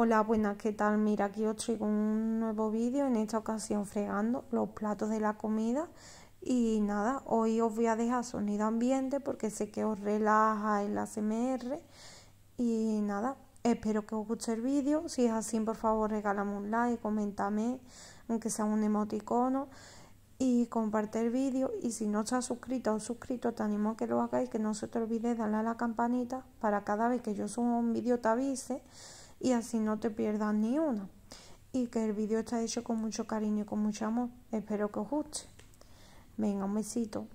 Hola, buenas, ¿qué tal? Mira, aquí os traigo un nuevo vídeo, en esta ocasión fregando los platos de la comida. Y nada, hoy os voy a dejar sonido ambiente porque sé que os relaja el ASMR. Y nada, espero que os guste el vídeo. Si es así, por favor, regálame un like, comentame, aunque sea un emoticono. Y comparte el vídeo. Y si no estás suscrito o suscrito, te animo a que lo hagáis. Que no se te olvide darle a la campanita para cada vez que yo suba un vídeo te avise y así no te pierdas ni una. Y que el vídeo está hecho con mucho cariño y con mucho amor. Espero que os guste. Venga, un besito.